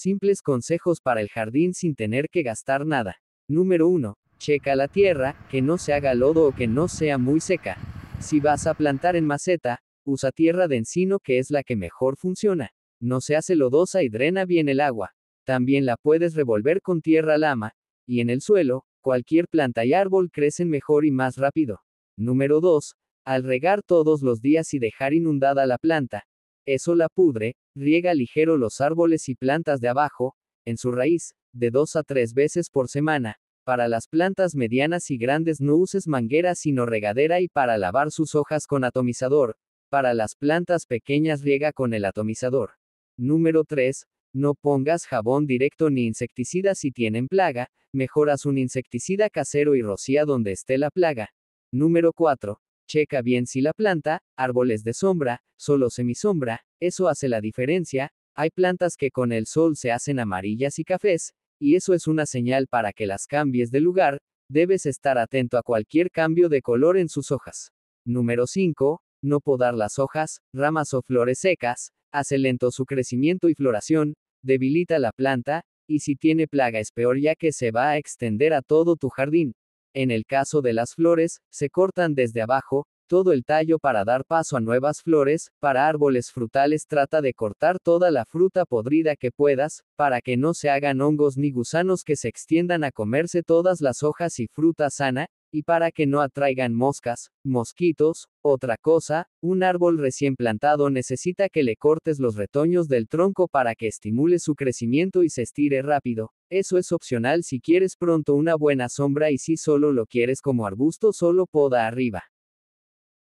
Simples consejos para el jardín sin tener que gastar nada. Número 1. Checa la tierra, que no se haga lodo o que no sea muy seca. Si vas a plantar en maceta, usa tierra de encino que es la que mejor funciona. No se hace lodosa y drena bien el agua. También la puedes revolver con tierra lama, y en el suelo, cualquier planta y árbol crecen mejor y más rápido. Número 2. Al regar todos los días y dejar inundada la planta, eso la pudre, riega ligero los árboles y plantas de abajo, en su raíz, de dos a tres veces por semana, para las plantas medianas y grandes no uses manguera sino regadera y para lavar sus hojas con atomizador, para las plantas pequeñas riega con el atomizador. Número 3. No pongas jabón directo ni insecticida si tienen plaga, mejoras un insecticida casero y rocía donde esté la plaga. Número 4. Checa bien si la planta, árboles de sombra, solo semisombra, eso hace la diferencia, hay plantas que con el sol se hacen amarillas y cafés, y eso es una señal para que las cambies de lugar, debes estar atento a cualquier cambio de color en sus hojas. Número 5. No podar las hojas, ramas o flores secas, hace lento su crecimiento y floración, debilita la planta, y si tiene plaga es peor ya que se va a extender a todo tu jardín. En el caso de las flores, se cortan desde abajo, todo el tallo para dar paso a nuevas flores, para árboles frutales trata de cortar toda la fruta podrida que puedas, para que no se hagan hongos ni gusanos que se extiendan a comerse todas las hojas y fruta sana, y para que no atraigan moscas, mosquitos, otra cosa, un árbol recién plantado necesita que le cortes los retoños del tronco para que estimule su crecimiento y se estire rápido. Eso es opcional si quieres pronto una buena sombra y si solo lo quieres como arbusto solo poda arriba.